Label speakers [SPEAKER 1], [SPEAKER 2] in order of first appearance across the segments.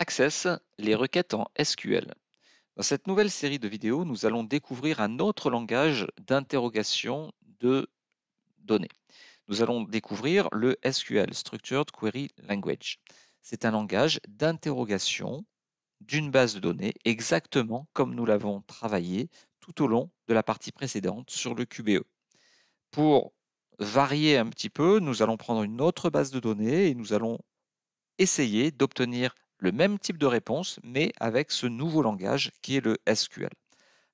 [SPEAKER 1] Access, les requêtes en SQL. Dans cette nouvelle série de vidéos, nous allons découvrir un autre langage d'interrogation de données. Nous allons découvrir le SQL, Structured Query Language. C'est un langage d'interrogation d'une base de données, exactement comme nous l'avons travaillé tout au long de la partie précédente sur le QBE. Pour varier un petit peu, nous allons prendre une autre base de données et nous allons essayer d'obtenir le même type de réponse, mais avec ce nouveau langage qui est le SQL.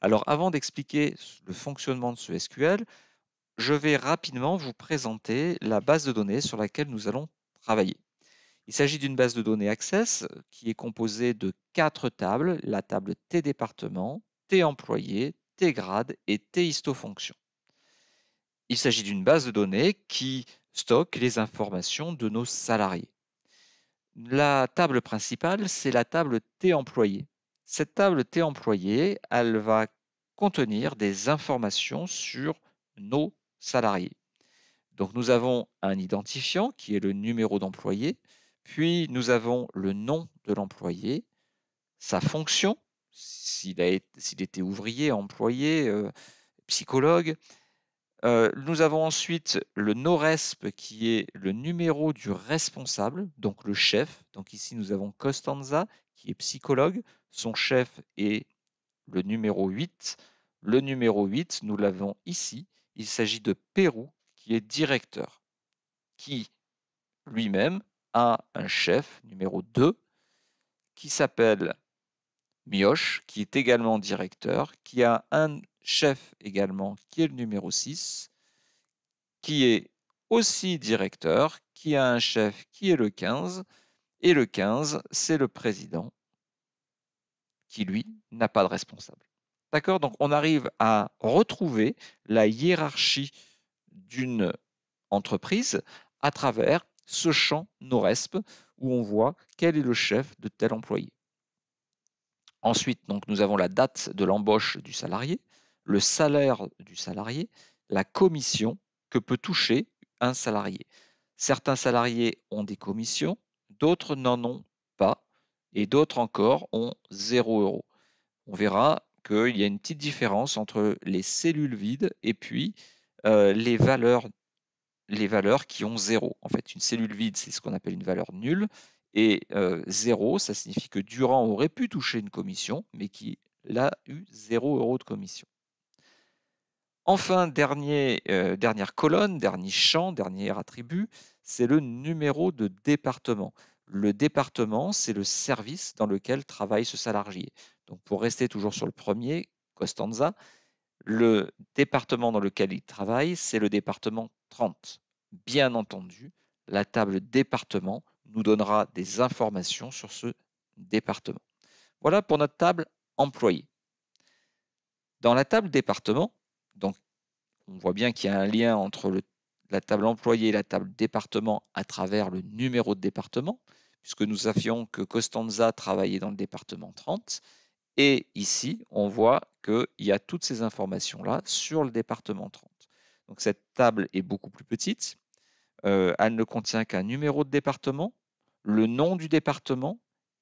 [SPEAKER 1] Alors avant d'expliquer le fonctionnement de ce SQL, je vais rapidement vous présenter la base de données sur laquelle nous allons travailler. Il s'agit d'une base de données Access qui est composée de quatre tables, la table T département, T employé, T grade et T histofonction. Il s'agit d'une base de données qui stocke les informations de nos salariés. La table principale, c'est la table T employé ». Cette table T employé », elle va contenir des informations sur nos salariés. Donc nous avons un identifiant qui est le numéro d'employé, puis nous avons le nom de l'employé, sa fonction, s'il était ouvrier, employé, euh, psychologue, euh, nous avons ensuite le NORESP qui est le numéro du responsable, donc le chef. Donc ici, nous avons Costanza qui est psychologue. Son chef est le numéro 8. Le numéro 8, nous l'avons ici. Il s'agit de Pérou qui est directeur, qui lui-même a un chef numéro 2 qui s'appelle Mioche, qui est également directeur, qui a un chef également, qui est le numéro 6, qui est aussi directeur, qui a un chef qui est le 15, et le 15, c'est le président, qui lui n'a pas de responsable. D'accord Donc on arrive à retrouver la hiérarchie d'une entreprise à travers ce champ NORESP où on voit quel est le chef de tel employé. Ensuite, donc, nous avons la date de l'embauche du salarié le salaire du salarié, la commission que peut toucher un salarié. Certains salariés ont des commissions, d'autres n'en ont pas, et d'autres encore ont 0 euros. On verra qu'il y a une petite différence entre les cellules vides et puis euh, les valeurs les valeurs qui ont zéro. En fait, une cellule vide, c'est ce qu'on appelle une valeur nulle. Et 0, euh, ça signifie que Durand aurait pu toucher une commission, mais qu'il a eu zéro euros de commission. Enfin, euh, dernière colonne, dernier champ, dernier attribut, c'est le numéro de département. Le département, c'est le service dans lequel travaille ce salarié. Donc pour rester toujours sur le premier, Costanza, le département dans lequel il travaille, c'est le département 30. Bien entendu, la table département nous donnera des informations sur ce département. Voilà pour notre table employé. Dans la table département, on voit bien qu'il y a un lien entre la table employée et la table département à travers le numéro de département, puisque nous savions que Costanza travaillait dans le département 30. Et ici, on voit qu'il y a toutes ces informations-là sur le département 30. Donc cette table est beaucoup plus petite. Euh, elle ne contient qu'un numéro de département, le nom du département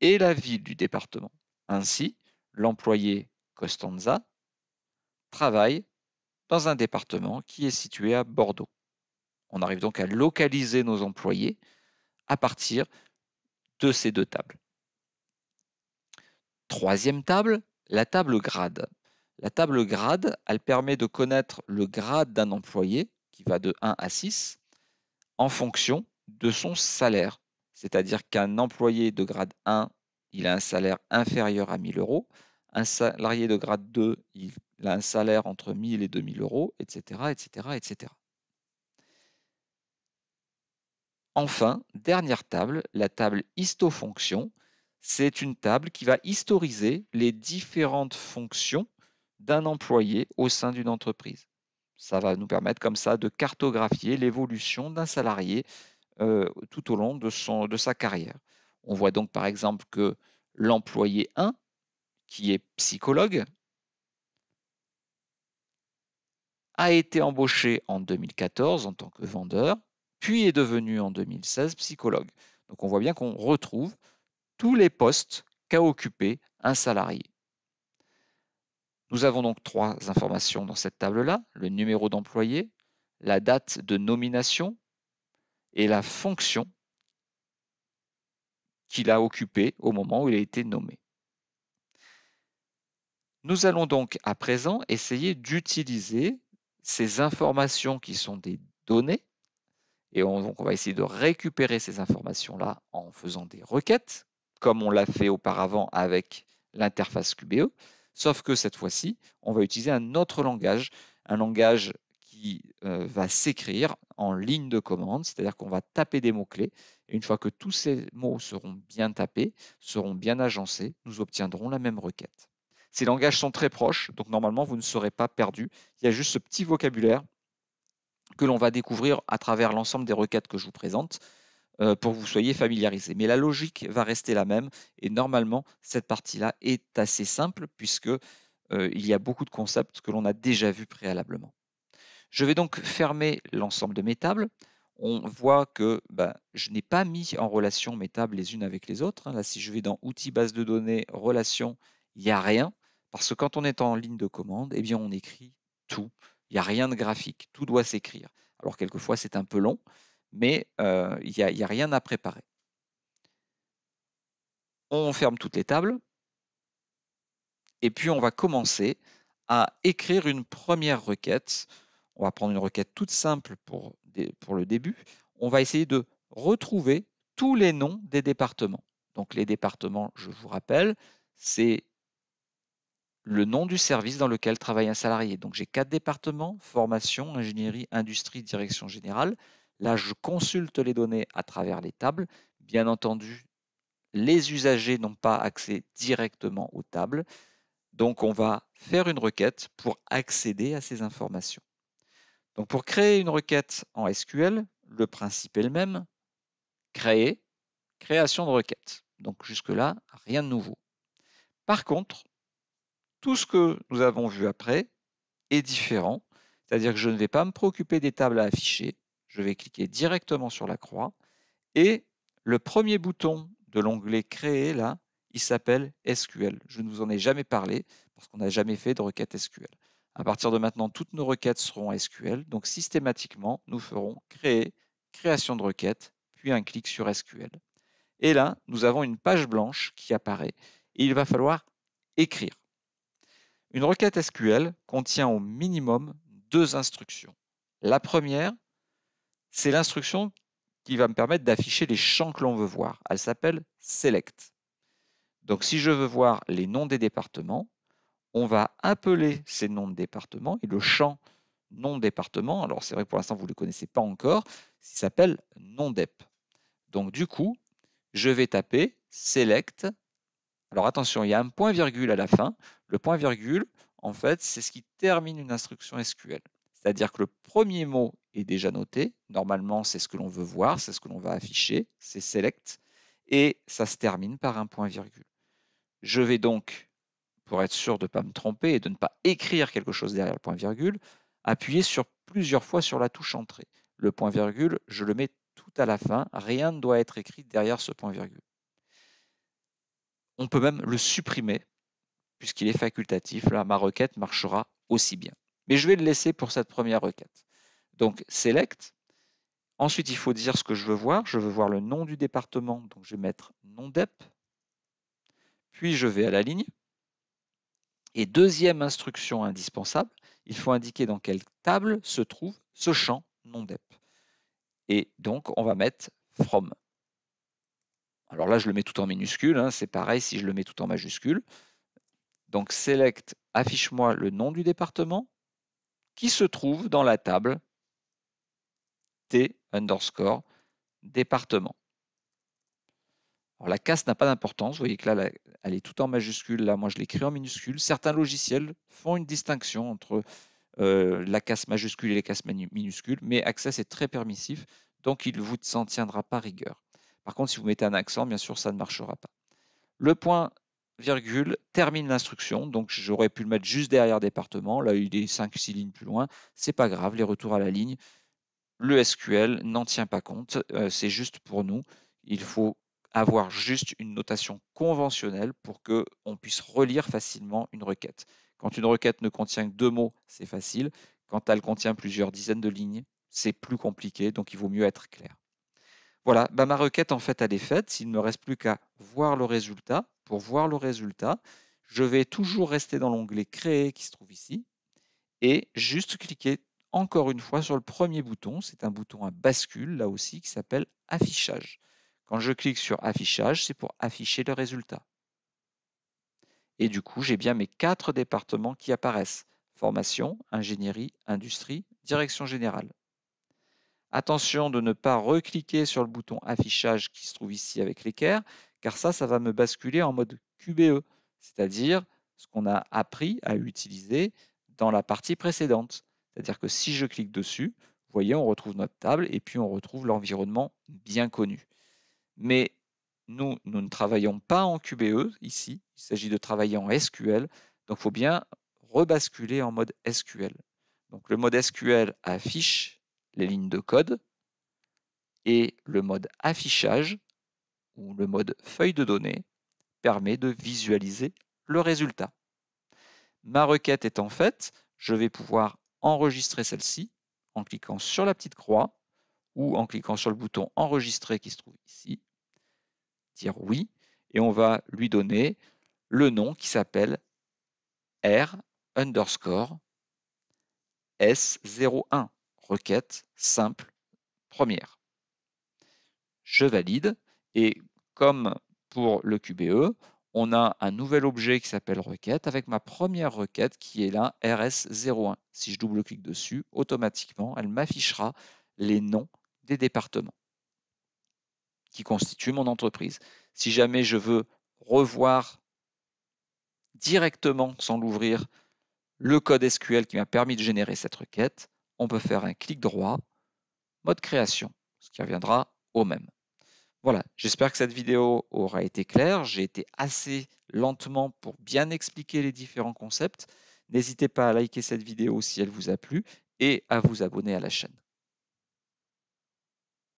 [SPEAKER 1] et la ville du département. Ainsi, l'employé Costanza travaille dans un département qui est situé à Bordeaux. On arrive donc à localiser nos employés à partir de ces deux tables. Troisième table, la table grade. La table grade, elle permet de connaître le grade d'un employé qui va de 1 à 6 en fonction de son salaire. C'est-à-dire qu'un employé de grade 1, il a un salaire inférieur à 1000 euros. Un salarié de grade 2, il il a un salaire entre 1000 et 2000 euros, etc., etc., etc. Enfin, dernière table, la table histofonction. C'est une table qui va historiser les différentes fonctions d'un employé au sein d'une entreprise. Ça va nous permettre comme ça de cartographier l'évolution d'un salarié euh, tout au long de, son, de sa carrière. On voit donc par exemple que l'employé 1, qui est psychologue, a été embauché en 2014 en tant que vendeur, puis est devenu en 2016 psychologue. Donc on voit bien qu'on retrouve tous les postes qu'a occupé un salarié. Nous avons donc trois informations dans cette table-là, le numéro d'employé, la date de nomination et la fonction qu'il a occupée au moment où il a été nommé. Nous allons donc à présent essayer d'utiliser ces informations qui sont des données, et on, on va essayer de récupérer ces informations-là en faisant des requêtes, comme on l'a fait auparavant avec l'interface QBE, sauf que cette fois-ci, on va utiliser un autre langage, un langage qui euh, va s'écrire en ligne de commande, c'est-à-dire qu'on va taper des mots-clés, et une fois que tous ces mots seront bien tapés, seront bien agencés, nous obtiendrons la même requête. Ces langages sont très proches, donc normalement, vous ne serez pas perdu. Il y a juste ce petit vocabulaire que l'on va découvrir à travers l'ensemble des requêtes que je vous présente euh, pour que vous soyez familiarisé. Mais la logique va rester la même et normalement, cette partie-là est assez simple puisque euh, il y a beaucoup de concepts que l'on a déjà vus préalablement. Je vais donc fermer l'ensemble de mes tables. On voit que ben, je n'ai pas mis en relation mes tables les unes avec les autres. Hein. Là, si je vais dans Outils, base de données, Relations, il n'y a rien. Parce que quand on est en ligne de commande, eh bien, on écrit tout. Il n'y a rien de graphique. Tout doit s'écrire. Alors, quelquefois, c'est un peu long, mais euh, il n'y a, rien à préparer. On ferme toutes les tables. Et puis, on va commencer à écrire une première requête. On va prendre une requête toute simple pour le début. On va essayer de retrouver tous les noms des départements. Donc les départements, je vous rappelle, c'est le nom du service dans lequel travaille un salarié. Donc j'ai quatre départements, formation, ingénierie, industrie, direction générale. Là, je consulte les données à travers les tables. Bien entendu, les usagers n'ont pas accès directement aux tables. Donc on va faire une requête pour accéder à ces informations. Donc pour créer une requête en SQL, le principe est le même. Créer, création de requête. Donc jusque-là, rien de nouveau. Par contre, tout ce que nous avons vu après est différent, c'est-à-dire que je ne vais pas me préoccuper des tables à afficher, je vais cliquer directement sur la croix et le premier bouton de l'onglet Créer là, il s'appelle SQL. Je ne vous en ai jamais parlé parce qu'on n'a jamais fait de requête SQL. À partir de maintenant, toutes nos requêtes seront SQL, donc systématiquement, nous ferons Créer, Création de requête, puis un clic sur SQL. Et là, nous avons une page blanche qui apparaît et il va falloir écrire. Une requête SQL contient au minimum deux instructions. La première, c'est l'instruction qui va me permettre d'afficher les champs que l'on veut voir. Elle s'appelle select. Donc si je veux voir les noms des départements, on va appeler ces noms de départements et le champ nom département, alors c'est vrai pour l'instant vous ne le connaissez pas encore, s'appelle nom Donc du coup, je vais taper select alors attention, il y a un point-virgule à la fin. Le point-virgule, en fait, c'est ce qui termine une instruction SQL. C'est-à-dire que le premier mot est déjà noté. Normalement, c'est ce que l'on veut voir, c'est ce que l'on va afficher, c'est select. Et ça se termine par un point-virgule. Je vais donc, pour être sûr de ne pas me tromper et de ne pas écrire quelque chose derrière le point-virgule, appuyer sur plusieurs fois sur la touche entrée. Le point-virgule, je le mets tout à la fin. Rien ne doit être écrit derrière ce point-virgule. On peut même le supprimer, puisqu'il est facultatif. Là, ma requête marchera aussi bien. Mais je vais le laisser pour cette première requête. Donc, select. Ensuite, il faut dire ce que je veux voir. Je veux voir le nom du département, donc je vais mettre nom DEP. Puis je vais à la ligne. Et deuxième instruction indispensable, il faut indiquer dans quelle table se trouve ce champ non dep. Et donc, on va mettre from. Alors là, je le mets tout en minuscule, hein, c'est pareil si je le mets tout en majuscule. Donc select, affiche-moi le nom du département qui se trouve dans la table T underscore département. la casse n'a pas d'importance, vous voyez que là, elle est tout en majuscule, là moi je l'écris en minuscule. Certains logiciels font une distinction entre euh, la casse majuscule et les casse minuscule, mais Access est très permissif, donc il ne vous s'en tiendra pas rigueur. Par contre, si vous mettez un accent, bien sûr, ça ne marchera pas. Le point virgule termine l'instruction, donc j'aurais pu le mettre juste derrière département, là il est 5-6 lignes plus loin, c'est pas grave, les retours à la ligne, le SQL n'en tient pas compte, euh, c'est juste pour nous, il faut avoir juste une notation conventionnelle pour que on puisse relire facilement une requête. Quand une requête ne contient que deux mots, c'est facile. Quand elle contient plusieurs dizaines de lignes, c'est plus compliqué, donc il vaut mieux être clair. Voilà, bah, ma requête en fait elle est faite. Il ne me reste plus qu'à voir le résultat. Pour voir le résultat, je vais toujours rester dans l'onglet Créer qui se trouve ici et juste cliquer encore une fois sur le premier bouton. C'est un bouton à bascule là aussi qui s'appelle Affichage. Quand je clique sur Affichage, c'est pour afficher le résultat. Et du coup, j'ai bien mes quatre départements qui apparaissent. Formation, ingénierie, industrie, direction générale. Attention de ne pas recliquer sur le bouton affichage qui se trouve ici avec l'équerre, car ça, ça va me basculer en mode QBE, c'est-à-dire ce qu'on a appris à utiliser dans la partie précédente. C'est-à-dire que si je clique dessus, vous voyez, on retrouve notre table et puis on retrouve l'environnement bien connu. Mais nous, nous ne travaillons pas en QBE ici, il s'agit de travailler en SQL, donc il faut bien rebasculer en mode SQL. Donc le mode SQL affiche les lignes de code et le mode affichage ou le mode feuille de données permet de visualiser le résultat. Ma requête étant faite, je vais pouvoir enregistrer celle-ci en cliquant sur la petite croix ou en cliquant sur le bouton enregistrer qui se trouve ici, dire oui, et on va lui donner le nom qui s'appelle R underscore S01 requête simple première. Je valide et comme pour le QBE, on a un nouvel objet qui s'appelle requête avec ma première requête qui est là RS01. Si je double-clique dessus, automatiquement, elle m'affichera les noms des départements qui constituent mon entreprise. Si jamais je veux revoir directement, sans l'ouvrir, le code SQL qui m'a permis de générer cette requête, on peut faire un clic droit, mode création, ce qui reviendra au même. Voilà, j'espère que cette vidéo aura été claire. J'ai été assez lentement pour bien expliquer les différents concepts. N'hésitez pas à liker cette vidéo si elle vous a plu et à vous abonner à la chaîne.